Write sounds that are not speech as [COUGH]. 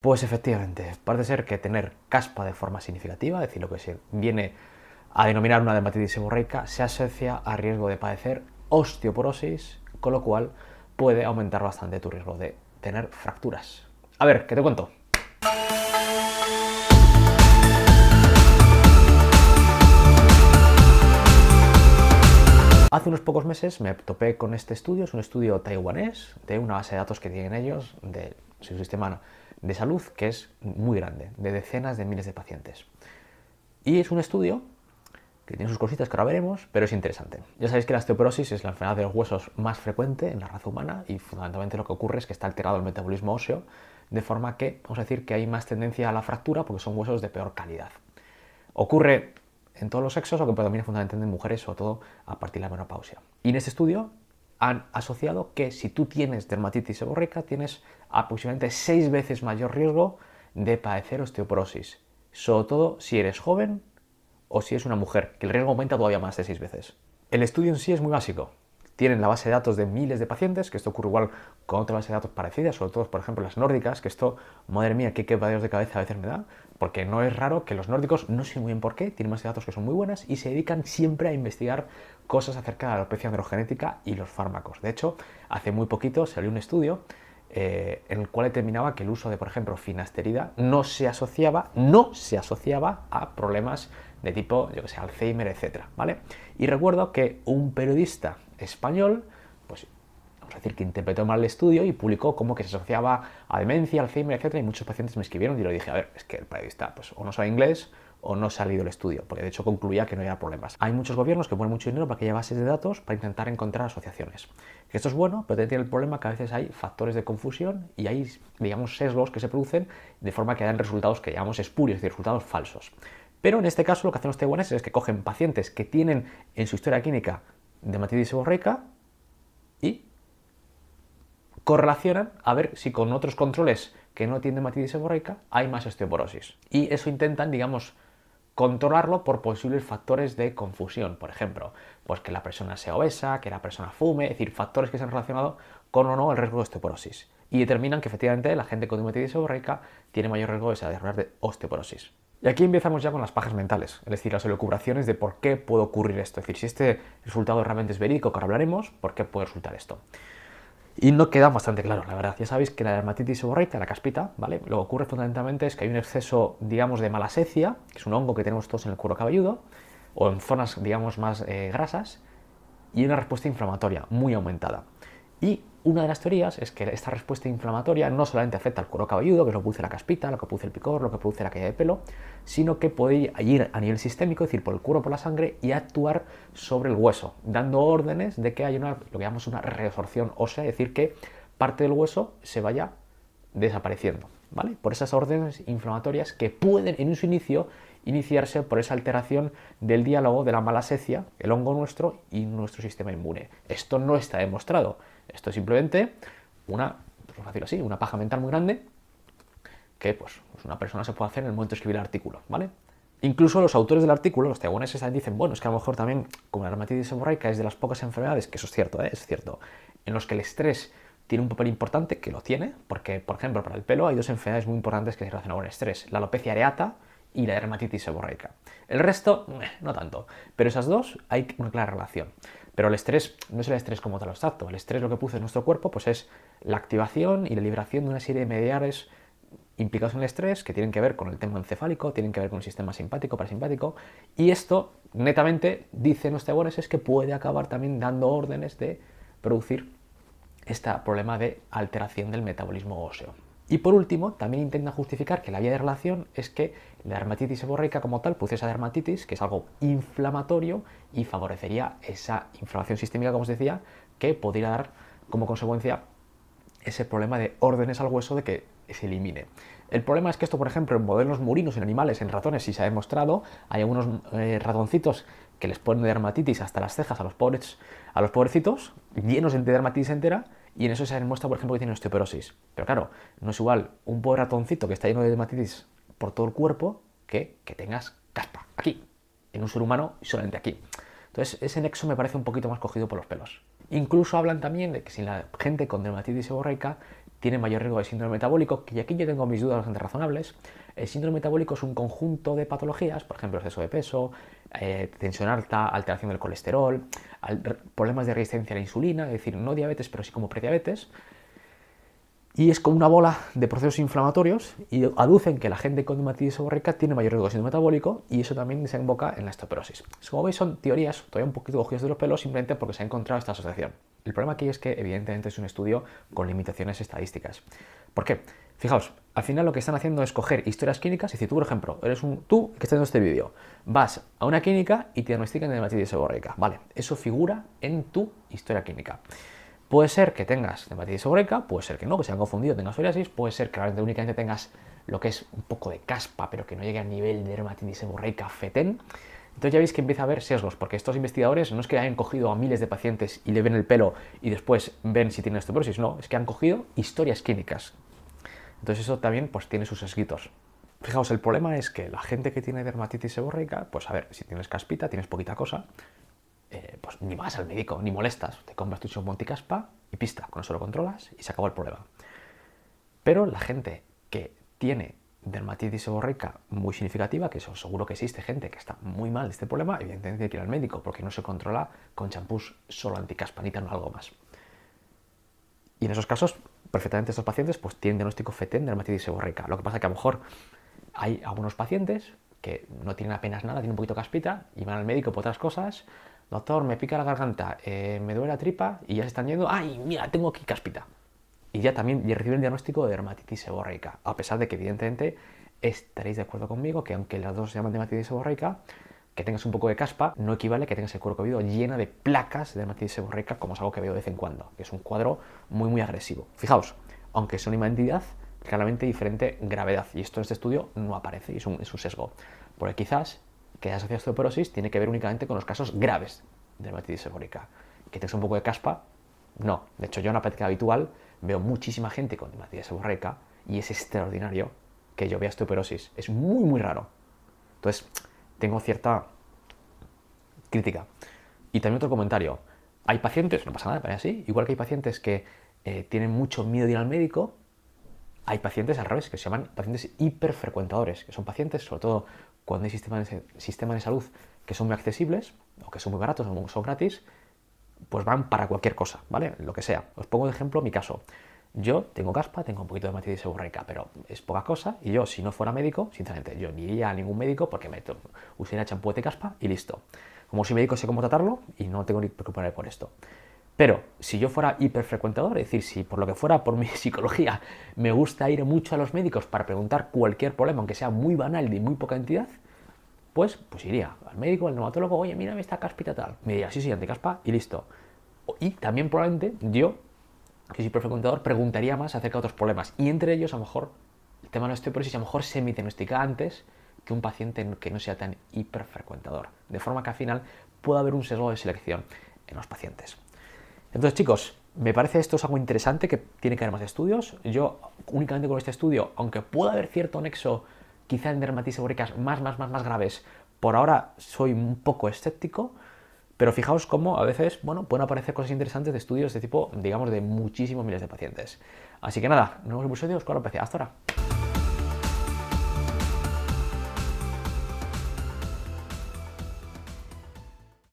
Pues efectivamente, parece ser que tener caspa de forma significativa, es decir, lo que se viene a denominar una dermatitis seborreica, se asocia a riesgo de padecer osteoporosis, con lo cual puede aumentar bastante tu riesgo de tener fracturas. A ver, ¿qué te cuento? Hace unos pocos meses me topé con este estudio, es un estudio taiwanés de una base de datos que tienen ellos de su sistema de salud, que es muy grande, de decenas de miles de pacientes. Y es un estudio que tiene sus cositas que ahora veremos, pero es interesante. Ya sabéis que la osteoporosis es la enfermedad de los huesos más frecuente en la raza humana y fundamentalmente lo que ocurre es que está alterado el metabolismo óseo, de forma que, vamos a decir, que hay más tendencia a la fractura porque son huesos de peor calidad. Ocurre en todos los sexos, aunque predomina fundamentalmente en mujeres, sobre todo a partir de la menopausia. Y en este estudio han asociado que si tú tienes dermatitis seborreica tienes aproximadamente seis veces mayor riesgo de padecer osteoporosis, sobre todo si eres joven o si es una mujer, que el riesgo aumenta todavía más de seis veces. El estudio en sí es muy básico. Tienen la base de datos de miles de pacientes, que esto ocurre igual con otra base de datos parecidas, sobre todo, por ejemplo, las nórdicas, que esto, madre mía, qué quebraderos de cabeza a veces me da, porque no es raro que los nórdicos, no sé muy bien por qué, tienen más datos que son muy buenas y se dedican siempre a investigar cosas acerca de la especie androgenética y los fármacos. De hecho, hace muy poquito salió un estudio eh, en el cual determinaba que el uso de, por ejemplo, finasterida no se asociaba, no se asociaba a problemas de tipo, yo que sé, Alzheimer, etc. ¿vale? Y recuerdo que un periodista español es decir, que interpretó mal el estudio y publicó como que se asociaba a demencia, Alzheimer, etc. Y muchos pacientes me escribieron y le dije, a ver, es que el periodista pues, o no sabe inglés o no ha leído el estudio, porque de hecho concluía que no había problemas. Hay muchos gobiernos que ponen mucho dinero para que haya bases de datos para intentar encontrar asociaciones. Esto es bueno, pero también tiene el problema que a veces hay factores de confusión y hay, digamos, sesgos que se producen de forma que dan resultados que llamamos espurios, es resultados falsos. Pero en este caso lo que hacen los taiwaneses es que cogen pacientes que tienen en su historia clínica dermatitis seborreica correlacionan a ver si con otros controles que no tienen matriz seborreica hay más osteoporosis. Y eso intentan, digamos, controlarlo por posibles factores de confusión, por ejemplo, pues que la persona sea obesa, que la persona fume, es decir, factores que se han relacionado con o no el riesgo de osteoporosis. Y determinan que efectivamente la gente con matriz seborreica tiene mayor riesgo de desarrollar de osteoporosis. Y aquí empezamos ya con las pajas mentales, es decir, las elucubraciones de por qué puede ocurrir esto, es decir, si este resultado realmente es verídico, que ahora hablaremos, por qué puede resultar esto y no queda bastante claro, la verdad. Ya sabéis que la dermatitis seborreica, la caspita, ¿vale? Lo que ocurre fundamentalmente es que hay un exceso, digamos, de malasecia, que es un hongo que tenemos todos en el cuero cabelludo, o en zonas, digamos, más eh, grasas, y una respuesta inflamatoria muy aumentada. Y una de las teorías es que esta respuesta inflamatoria no solamente afecta al cuero cabelludo, que es lo que produce la caspita, lo que produce el picor, lo que produce la caída de pelo, sino que puede ir a nivel sistémico, es decir, por el cuero, por la sangre, y actuar sobre el hueso, dando órdenes de que haya una, lo que llamamos una resorción ósea, es decir, que parte del hueso se vaya desapareciendo, ¿vale? Por esas órdenes inflamatorias que pueden en su inicio iniciarse por esa alteración del diálogo de la malasecia, el hongo nuestro y nuestro sistema inmune. Esto no está demostrado, esto es simplemente una, así, una paja mental muy grande que pues, pues, una persona se puede hacer en el momento de escribir el artículo, ¿vale? Incluso los autores del artículo, los taiwaneses, dicen, bueno, es que a lo mejor también, como la dermatitis seborreica es de las pocas enfermedades, que eso es cierto, ¿eh? es cierto, en los que el estrés tiene un papel importante, que lo tiene, porque, por ejemplo, para el pelo hay dos enfermedades muy importantes que se relacionan con el estrés. La alopecia areata, y la dermatitis seborreica. El resto, no tanto, pero esas dos hay una clara relación. Pero el estrés no es el estrés como tal obstáculo, el estrés lo que puso en nuestro cuerpo pues es la activación y la liberación de una serie de mediares implicados en el estrés que tienen que ver con el tema encefálico, tienen que ver con el sistema simpático, parasimpático, y esto netamente, dicen los es que puede acabar también dando órdenes de producir este problema de alteración del metabolismo óseo. Y por último, también intenta justificar que la vía de relación es que la dermatitis seborreica como tal produce esa dermatitis, que es algo inflamatorio y favorecería esa inflamación sistémica, como os decía, que podría dar como consecuencia ese problema de órdenes al hueso de que se elimine. El problema es que esto, por ejemplo, en modelos murinos, en animales, en ratones, sí se ha demostrado. Hay algunos eh, ratoncitos que les ponen dermatitis hasta las cejas a los, pobres, a los pobrecitos, llenos de dermatitis entera, y en eso se demuestra, por ejemplo, que tiene osteoporosis. Pero claro, no es igual un pobre ratoncito que está lleno de dermatitis por todo el cuerpo que que tengas caspa aquí, en un ser humano y solamente aquí. Entonces, ese nexo me parece un poquito más cogido por los pelos. Incluso hablan también de que si la gente con dermatitis seborreica tiene mayor riesgo de síndrome metabólico, que aquí yo tengo mis dudas bastante razonables. El síndrome metabólico es un conjunto de patologías, por ejemplo, exceso de peso, eh, tensión alta, alteración del colesterol, problemas de resistencia a la insulina, es decir, no diabetes, pero sí como prediabetes. Y es como una bola de procesos inflamatorios y aducen que la gente con dermatitis seborreica tiene mayor riesgo de síndrome metabólico y eso también desemboca en la estoperosis. Como veis, son teorías todavía un poquito cogidos de los pelos simplemente porque se ha encontrado esta asociación. El problema aquí es que evidentemente es un estudio con limitaciones estadísticas. ¿Por qué? Fijaos, al final lo que están haciendo es coger historias clínicas y si tú, por ejemplo, eres un, tú que estás viendo este vídeo, vas a una clínica y te diagnostican dermatitis seborreica, vale, eso figura en tu historia clínica. Puede ser que tengas dermatitis seborreica, puede ser que no, que se han confundido, tengas psoriasis, puede ser que realmente únicamente tengas lo que es un poco de caspa, pero que no llegue al nivel de dermatitis seborreica fetén. Entonces ya veis que empieza a haber sesgos, porque estos investigadores no es que hayan cogido a miles de pacientes y le ven el pelo y después ven si tienen osteoporosis, no, es que han cogido historias clínicas. Entonces eso también pues tiene sus sesguitos. Fijaos, el problema es que la gente que tiene dermatitis seborreica, pues a ver, si tienes caspita, tienes poquita cosa, eh, pues ni vas al médico, ni molestas, te compras tu monticaspa y pista, con eso lo controlas y se acabó el problema. Pero la gente que tiene dermatitis seborreica muy significativa, que eso seguro que existe gente que está muy mal de este problema, evidentemente tiene que ir al médico porque no se controla con champús solo anticaspanita, no algo más. Y en esos casos, perfectamente estos pacientes pues tienen diagnóstico fetén dermatitis seborreica. Lo que pasa es que a lo mejor hay algunos pacientes que no tienen apenas nada, tienen un poquito caspita y van al médico por otras cosas. Doctor, me pica la garganta, eh, me duele la tripa y ya se están yendo. ¡Ay, mira, tengo aquí caspita! y ya también recibe el diagnóstico de dermatitis seborreica, a pesar de que evidentemente estaréis de acuerdo conmigo que aunque las dos se llaman dermatitis seborreica, que tengas un poco de caspa no equivale a que tengas el cuero cabelludo llena de placas de dermatitis seborreica, como es algo que veo de vez en cuando, que es un cuadro muy muy agresivo. Fijaos, aunque es una identidad claramente diferente gravedad, y esto en este estudio no aparece, y es un, sesgo, porque quizás que haya asociado osteoporosis tiene que ver únicamente con los casos graves de dermatitis seborreica. Que tengas un poco de caspa, no. De hecho, yo en la práctica habitual veo muchísima gente con diabetes seborreica y es extraordinario que yo vea osteoporosis. Es muy, muy raro. Entonces, tengo cierta crítica. Y también otro comentario. Hay pacientes, no pasa nada, para así, igual que hay pacientes que eh, tienen mucho miedo de ir al médico, hay pacientes al revés, que se llaman pacientes hiperfrecuentadores, que son pacientes, sobre todo cuando hay sistemas de, sistema de salud que son muy accesibles o que son muy baratos o son gratis, pues van para cualquier cosa, ¿vale? Lo que sea. Os pongo de ejemplo mi caso. Yo tengo caspa, tengo un poquito de matriz seborreica, pero es poca cosa. Y yo, si no fuera médico, sinceramente, yo ni iría a ningún médico porque me usaría champú de caspa y listo. Como soy médico, sé cómo tratarlo y no tengo ni preocuparme por esto. Pero si yo fuera hiperfrecuentador, es decir, si por lo que fuera, por mi [LAUGHS] psicología, me gusta ir mucho a los médicos para preguntar cualquier problema, aunque sea muy banal y muy poca entidad, pues, pues, iría al médico, al neumatólogo, oye, mira me esta caspita tal. Me diría, sí, sí, anticaspa y listo. Y también probablemente yo, que soy hiperfrecuentador, preguntaría más acerca de otros problemas. Y entre ellos, a lo mejor, el tema de la osteoporosis, a lo mejor se me diagnostica antes que un paciente que no sea tan hiperfrecuentador. De forma que al final pueda haber un sesgo de selección en los pacientes. Entonces, chicos, me parece esto es algo interesante que tiene que haber más estudios. Yo únicamente con este estudio, aunque pueda haber cierto nexo quizá en dermatitis más, más, más, más graves. Por ahora soy un poco escéptico, pero fijaos cómo a veces, bueno, pueden aparecer cosas interesantes de estudios de tipo, digamos, de muchísimos miles de pacientes. Así que nada, nuevos episodios con la Hasta ahora.